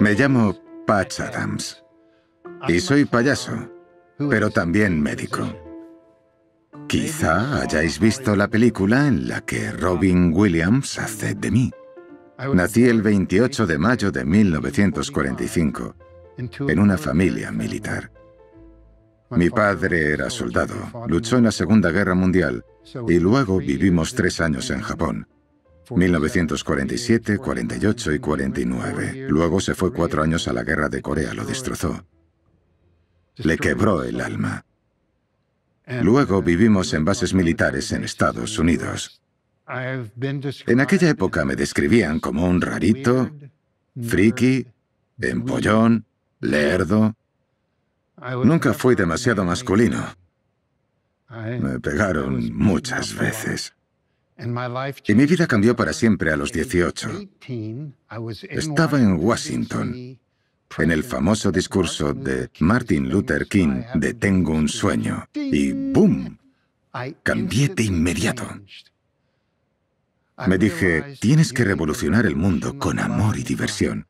Me llamo Patch Adams y soy payaso, pero también médico. Quizá hayáis visto la película en la que Robin Williams hace de mí. Nací el 28 de mayo de 1945 en una familia militar. Mi padre era soldado, luchó en la Segunda Guerra Mundial y luego vivimos tres años en Japón. 1947, 48 y 49. Luego se fue cuatro años a la guerra de Corea, lo destrozó. Le quebró el alma. Luego vivimos en bases militares en Estados Unidos. En aquella época me describían como un rarito, friki, empollón, lerdo. Nunca fui demasiado masculino. Me pegaron muchas veces. Y mi vida cambió para siempre a los 18. Estaba en Washington, en el famoso discurso de Martin Luther King de Tengo un sueño, y ¡boom! Cambié de inmediato. Me dije, tienes que revolucionar el mundo con amor y diversión.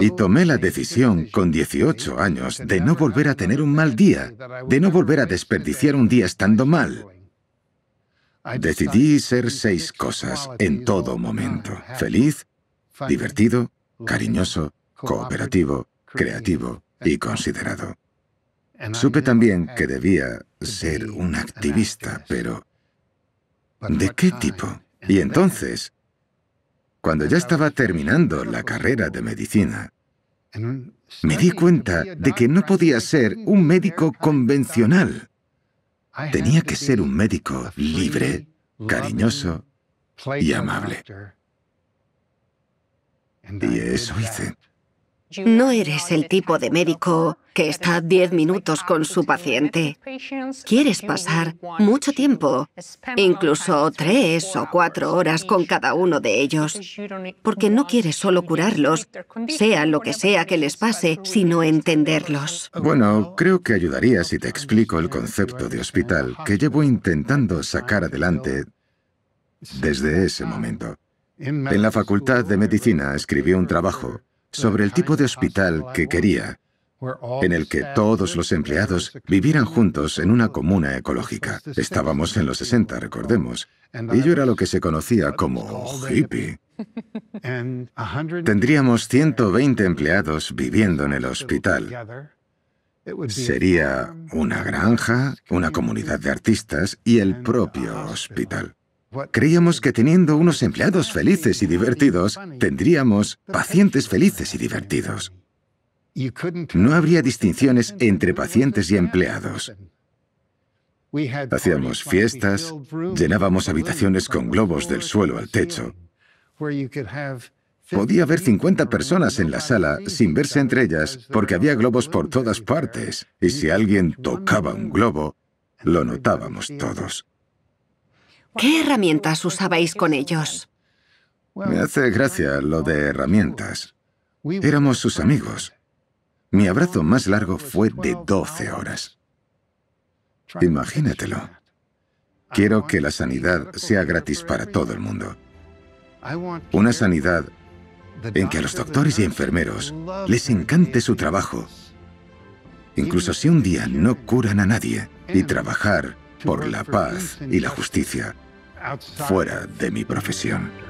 Y tomé la decisión con 18 años de no volver a tener un mal día, de no volver a desperdiciar un día estando mal. Decidí ser seis cosas en todo momento. Feliz, divertido, cariñoso, cooperativo, creativo y considerado. Supe también que debía ser un activista, pero ¿de qué tipo? Y entonces, cuando ya estaba terminando la carrera de medicina, me di cuenta de que no podía ser un médico convencional. Tenía que ser un médico libre, cariñoso y amable. Y eso hice. No eres el tipo de médico que está 10 minutos con su paciente. Quieres pasar mucho tiempo, incluso tres o cuatro horas con cada uno de ellos, porque no quieres solo curarlos, sea lo que sea que les pase, sino entenderlos. Bueno, creo que ayudaría si te explico el concepto de hospital que llevo intentando sacar adelante desde ese momento. En la Facultad de Medicina escribí un trabajo sobre el tipo de hospital que quería, en el que todos los empleados vivieran juntos en una comuna ecológica. Estábamos en los 60, recordemos, y yo era lo que se conocía como hippie. Tendríamos 120 empleados viviendo en el hospital. Sería una granja, una comunidad de artistas y el propio hospital. Creíamos que teniendo unos empleados felices y divertidos, tendríamos pacientes felices y divertidos. No habría distinciones entre pacientes y empleados. Hacíamos fiestas, llenábamos habitaciones con globos del suelo al techo. Podía haber 50 personas en la sala sin verse entre ellas porque había globos por todas partes y si alguien tocaba un globo, lo notábamos todos. ¿Qué herramientas usabais con ellos? Me hace gracia lo de herramientas. Éramos sus amigos. Mi abrazo más largo fue de 12 horas. Imagínatelo. Quiero que la sanidad sea gratis para todo el mundo. Una sanidad en que a los doctores y enfermeros les encante su trabajo, incluso si un día no curan a nadie, y trabajar por la paz y la justicia fuera de mi profesión.